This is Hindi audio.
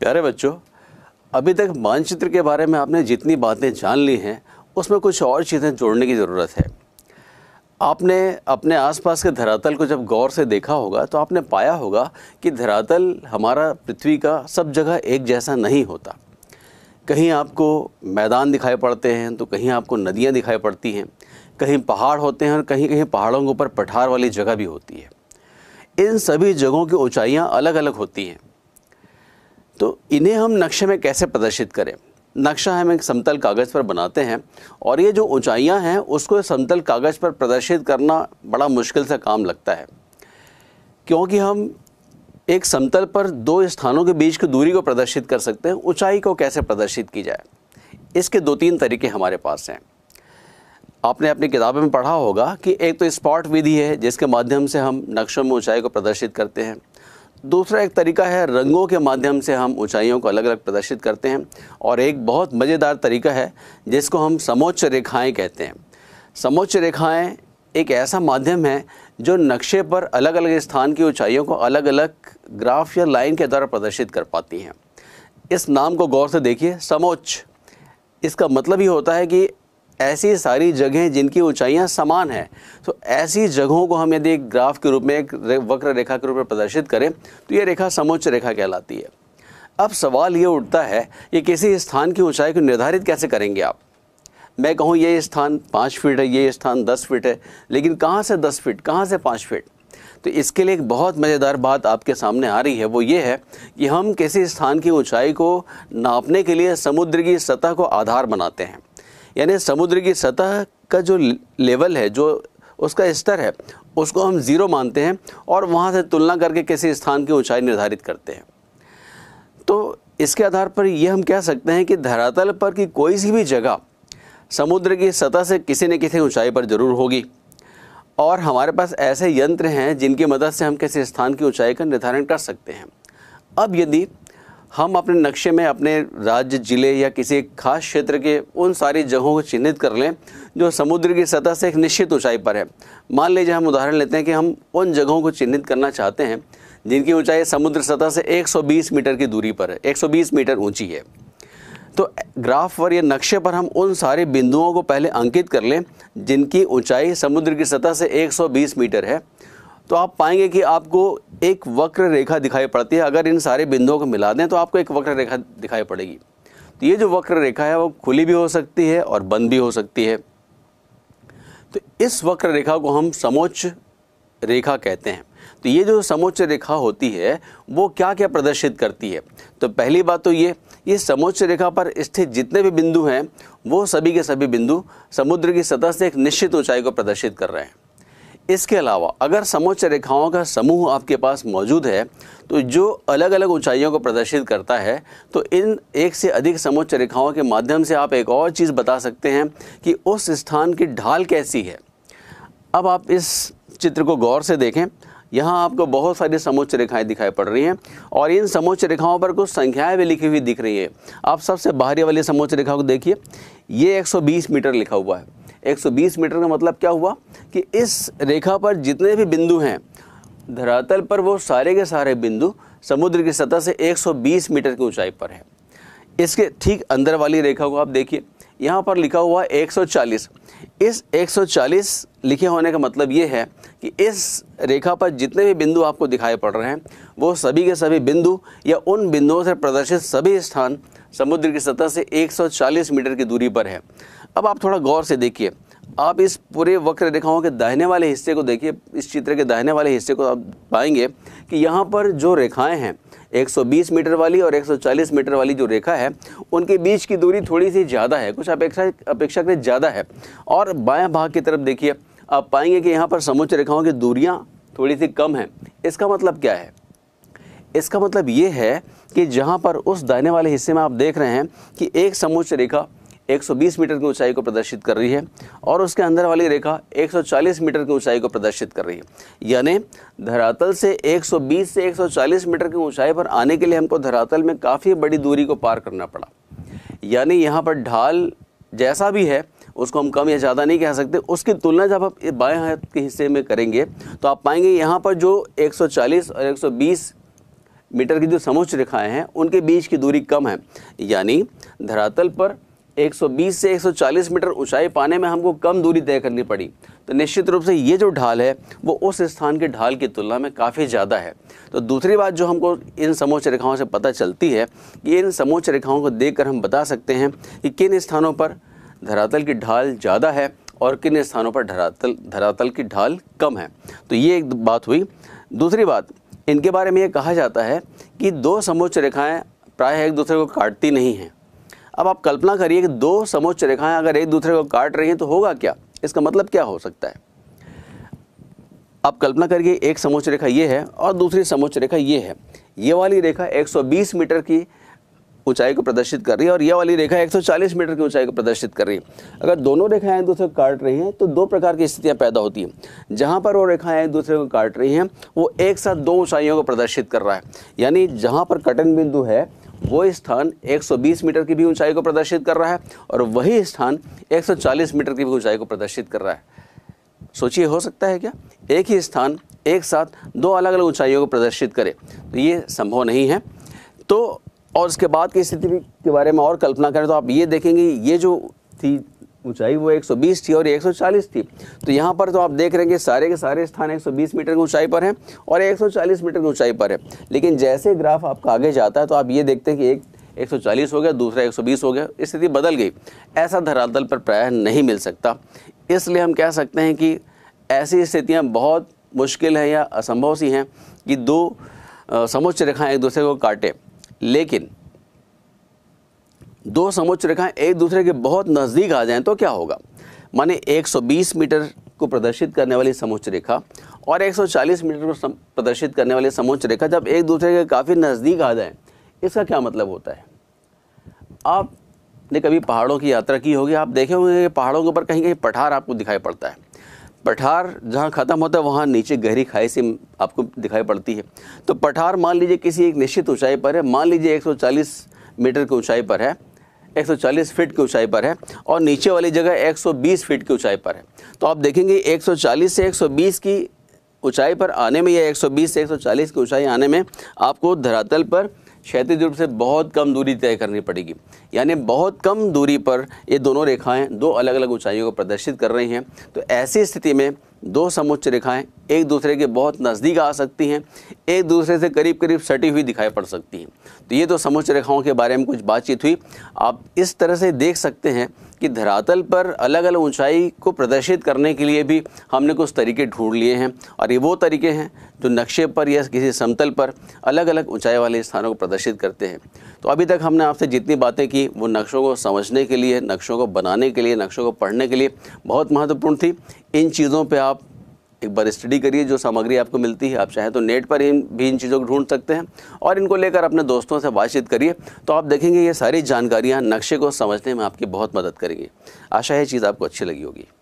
प्यारे बच्चों अभी तक मानचित्र के बारे में आपने जितनी बातें जान ली हैं उसमें कुछ और चीज़ें जोड़ने की ज़रूरत है आपने अपने आसपास के धरातल को जब गौर से देखा होगा तो आपने पाया होगा कि धरातल हमारा पृथ्वी का सब जगह एक जैसा नहीं होता कहीं आपको मैदान दिखाई पड़ते हैं तो कहीं आपको नदियाँ दिखाई पड़ती हैं कहीं पहाड़ होते हैं और कहीं कहीं पहाड़ों के ऊपर पठार वाली जगह भी होती है इन सभी जगहों की ऊँचाइयाँ अलग अलग होती हैं तो इन्हें हम नक्शे में कैसे प्रदर्शित करें नक्शा हम एक समतल कागज़ पर बनाते हैं और ये जो ऊंचाइयां हैं उसको समतल कागज़ पर प्रदर्शित करना बड़ा मुश्किल सा काम लगता है क्योंकि हम एक समतल पर दो स्थानों के बीच की दूरी को प्रदर्शित कर सकते हैं ऊंचाई को कैसे प्रदर्शित की जाए इसके दो तीन तरीके हमारे पास हैं आपने अपनी किताबें में पढ़ा होगा कि एक तो स्पॉट विधि है जिसके माध्यम से हम नक्शों में ऊंचाई को प्रदर्शित करते हैं दूसरा एक तरीका है रंगों के माध्यम से हम ऊंचाइयों को अलग अलग प्रदर्शित करते हैं और एक बहुत मज़ेदार तरीका है जिसको हम समोच्च रेखाएं कहते हैं समोच्च रेखाएं एक ऐसा माध्यम है जो नक्शे पर अलग अलग स्थान की ऊंचाइयों को अलग अलग ग्राफ या लाइन के द्वारा प्रदर्शित कर पाती हैं इस नाम को गौर से देखिए समोच्च इसका मतलब ही होता है कि ऐसी सारी जगहें जिनकी ऊंचाइयां समान हैं तो ऐसी जगहों को हम यदि एक ग्राफ के रूप में एक वक्र रेखा के रूप में प्रदर्शित करें तो ये रेखा समोच्च रेखा कहलाती है अब सवाल ये उठता है कि किसी स्थान की ऊंचाई को निर्धारित कैसे करेंगे आप मैं कहूँ ये स्थान पाँच फीट है ये स्थान दस फीट है लेकिन कहाँ से दस फीट कहाँ से पाँच फीट तो इसके लिए एक बहुत मज़ेदार बात आपके सामने आ रही है वो ये है कि हम किसी स्थान की ऊंचाई को नापने के लिए समुद्र की सतह को आधार बनाते हैं यानी समुद्र की सतह का जो लेवल है जो उसका स्तर है उसको हम ज़ीरो मानते हैं और वहाँ से तुलना करके किसी स्थान की ऊंचाई निर्धारित करते हैं तो इसके आधार पर यह हम कह सकते हैं कि धरातल पर की कोई सी भी जगह समुद्र की सतह से किसी न किसी ऊंचाई पर ज़रूर होगी और हमारे पास ऐसे यंत्र हैं जिनकी मदद से हम किसी स्थान की ऊंचाई का निर्धारण कर सकते हैं अब यदि हम अपने नक्शे में अपने राज्य ज़िले या किसी खास क्षेत्र के उन सारी जगहों को चिन्हित कर लें जो समुद्र की सतह से एक निश्चित ऊंचाई पर है मान लीजिए हम उदाहरण लेते हैं कि हम उन जगहों को चिन्हित करना चाहते हैं जिनकी ऊंचाई समुद्र सतह से 120 मीटर की दूरी पर है 120 मीटर ऊंची है तो ग्राफ पर या नक्शे पर हम उन सारे बिंदुओं को पहले अंकित कर लें जिनकी ऊंचाई समुद्र की सतह से 120 मीटर है तो आप पाएंगे कि आपको एक वक्र रेखा दिखाई पड़ती है अगर इन सारे बिंदुओं को मिला दें तो आपको एक वक्र रेखा दिखाई पड़ेगी तो ये जो वक्र रेखा है वो खुली भी हो सकती है और बंद भी हो सकती है तो इस वक्र रेखा को हम समोच्च रेखा कहते हैं तो ये जो समोच्च रेखा होती है वो क्या क्या प्रदर्शित करती है तो पहली बात तो ये ये समोच्च रेखा पर स्थित जितने भी बिंदु हैं वो सभी के सभी बिंदु समुद्र की सतह से एक निश्चित ऊंचाई को प्रदर्शित कर रहे हैं इसके अलावा अगर समोच्च रेखाओं का समूह आपके पास मौजूद है तो जो अलग अलग ऊंचाइयों को प्रदर्शित करता है तो इन एक से अधिक समोच्च रेखाओं के माध्यम से आप एक और चीज़ बता सकते हैं कि उस स्थान की ढाल कैसी है अब आप इस चित्र को गौर से देखें यहाँ आपको बहुत सारी समोच्च रेखाएं दिखाई पड़ रही हैं और इन समोच्च रेखाओं पर कुछ संख्याएं भी लिखी हुई दिख रही हैं आप सबसे बाहरी वाली समोच्च रेखा को देखिए ये 120 मीटर लिखा हुआ है 120 मीटर का मतलब क्या हुआ कि इस रेखा पर जितने भी बिंदु हैं धरातल पर वो सारे के सारे बिंदु समुद्र की सतह से 120 मीटर की ऊंचाई पर है इसके ठीक अंदर वाली रेखा को आप देखिए यहाँ पर लिखा हुआ 140 इस 140 लिखे होने का मतलब ये है कि इस रेखा पर जितने भी बिंदु आपको दिखाई पड़ रहे हैं वो सभी के सभी बिंदु या उन बिंदुओं से प्रदर्शित सभी स्थान समुद्र की सतह से 140 मीटर की दूरी पर है अब आप थोड़ा गौर से देखिए आप इस पूरे वक्र रेखाओं के दाहिने वाले हिस्से को देखिए इस चित्र के दाहिने वाले हिस्से को आप पाएंगे कि यहाँ पर जो रेखाएं हैं 120 मीटर वाली और 140 मीटर वाली जो रेखा है उनके बीच की दूरी थोड़ी सी ज़्यादा है कुछ अपेक्षा अपेक्षाकृत ज़्यादा है और बाया भाग की तरफ देखिए आप पाएंगे कि यहाँ पर समुच्च रेखाओं की दूरियाँ थोड़ी सी कम हैं इसका मतलब क्या है इसका मतलब ये है कि जहाँ पर उस दाहिने वाले हिस्से में आप देख रहे हैं कि एक समुच्च रेखा 120 मीटर की ऊंचाई को प्रदर्शित कर रही है और उसके अंदर वाली रेखा 140 मीटर की ऊंचाई को प्रदर्शित कर रही है यानी धरातल से 120 से 140 मीटर की ऊंचाई पर आने के लिए हमको धरातल में काफ़ी बड़ी दूरी को पार करना पड़ा यानी यहाँ पर ढाल जैसा भी है उसको हम कम या ज़्यादा नहीं कह सकते उसकी तुलना जब आप बाएँ हाथ के हिस्से में करेंगे तो आप पाएंगे यहाँ पर जो एक और एक मीटर की जो समुच्च रेखाएं हैं उनके बीच की दूरी कम है यानी धरातल पर 120 से 140 मीटर ऊंचाई पाने में हमको कम दूरी तय करनी पड़ी तो निश्चित रूप से ये जो ढाल है वो उस स्थान के ढाल की तुलना में काफ़ी ज़्यादा है तो दूसरी बात जो हमको इन समोच्च रेखाओं से पता चलती है कि इन समोच्च रेखाओं को देखकर हम बता सकते हैं कि किन स्थानों पर धरातल की ढाल ज़्यादा है और किन स्थानों पर धरातल धरातल की ढाल कम है तो ये एक बात हुई दूसरी बात इनके बारे में ये कहा जाता है कि दो समोच्च रेखाएँ प्रायः एक दूसरे को काटती नहीं हैं अब आप कल्पना करिए कि दो समोच्च रेखाएं अगर एक दूसरे को काट रही हैं तो होगा क्या इसका मतलब क्या हो सकता है आप कल्पना करिए एक समोच्च रेखा ये है और दूसरी समोच्च रेखा ये है ये वाली रेखा 120 मीटर की ऊंचाई को प्रदर्शित कर रही है और ये वाली रेखा 140 मीटर की ऊंचाई को प्रदर्शित कर रही है अगर दोनों रेखाएं एक दूसरे को काट रही हैं तो दो प्रकार की स्थितियां पैदा होती हैं जहां पर वो रेखाएं एक दूसरे को काट रही हैं वो एक साथ दो ऊंचाइयों को प्रदर्शित कर रहा है यानी जहां पर कटन बिंदु है वो स्थान 120 मीटर की भी ऊंचाई को प्रदर्शित कर रहा है और वही स्थान 140 मीटर की भी ऊंचाई को प्रदर्शित कर रहा है सोचिए हो सकता है क्या एक ही स्थान एक साथ दो अलग अलग ऊंचाइयों को प्रदर्शित करे तो ये संभव नहीं है तो और उसके बाद की स्थिति के बारे में और कल्पना करें तो आप ये देखेंगे ये जो थी ऊंचाई वो 120 थी और 140 थी तो यहाँ पर तो आप देख रहे हैं कि सारे के सारे स्थान 120 मीटर की ऊंचाई पर हैं और 140 मीटर की ऊंचाई पर है लेकिन जैसे ग्राफ आपका आगे जाता है तो आप ये देखते हैं कि एक 140 हो गया दूसरा 120 हो गया स्थिति बदल गई ऐसा धरातल पर प्रायः नहीं मिल सकता इसलिए हम कह सकते हैं कि ऐसी स्थितियाँ बहुत मुश्किल हैं या असंभव सी हैं कि दो समुच्च रेखाएँ एक दूसरे को काटे लेकिन दो समोच्च रेखाएं एक दूसरे के बहुत नज़दीक आ जाएं तो क्या होगा माने 120 मीटर को प्रदर्शित करने वाली समोच्च रेखा और 140 मीटर को प्रदर्शित करने वाली समोच्च रेखा जब एक दूसरे के काफ़ी नज़दीक आ जाएं इसका क्या मतलब होता है आपने कभी पहाड़ों की यात्रा की होगी आप देखे होंगे पहाड़ों के ऊपर कहीं कहीं पठार आपको दिखाई पड़ता है पठार जहाँ ख़त्म होता है वहाँ नीचे गहरी खाई से आपको दिखाई पड़ती है तो पठार मान लीजिए किसी एक निश्चित ऊंचाई पर है मान लीजिए 140 मीटर की ऊंचाई पर है 140 फीट की ऊंचाई पर है और नीचे वाली जगह 120 फीट की ऊंचाई पर है तो आप देखेंगे 140 से 120 की ऊंचाई पर आने में या 120 से 140 की ऊंचाई आने में आपको धरातल पर क्षैतिज रूप से बहुत कम दूरी तय करनी पड़ेगी यानी बहुत कम दूरी पर ये दोनों रेखाएं दो अलग अलग ऊंचाइयों को प्रदर्शित कर रही हैं तो ऐसी स्थिति में दो समुच्च रेखाएं एक दूसरे के बहुत नज़दीक आ सकती हैं एक दूसरे से करीब करीब सटी हुई दिखाई पड़ सकती हैं तो ये तो समुच्च रेखाओं के बारे में कुछ बातचीत हुई आप इस तरह से देख सकते हैं कि धरातल पर अलग अलग ऊंचाई को प्रदर्शित करने के लिए भी हमने कुछ तरीके ढूंढ लिए हैं और ये वो तरीके हैं जो नक्शे पर या किसी समतल पर अलग अलग ऊंचाई वाले स्थानों को प्रदर्शित करते हैं तो अभी तक हमने आपसे जितनी बातें की वो नक्शों को समझने के लिए नक्शों को बनाने के लिए नक्शों को पढ़ने के लिए बहुत महत्वपूर्ण थी इन चीज़ों पर आप एक बार स्टडी करिए जो सामग्री आपको मिलती है आप चाहें तो नेट पर इन भी इन चीज़ों को ढूंढ सकते हैं और इनको लेकर अपने दोस्तों से बातचीत करिए तो आप देखेंगे ये सारी जानकारियाँ नक्शे को समझने में आपकी बहुत मदद करेंगी आशा है चीज़ आपको अच्छी लगी होगी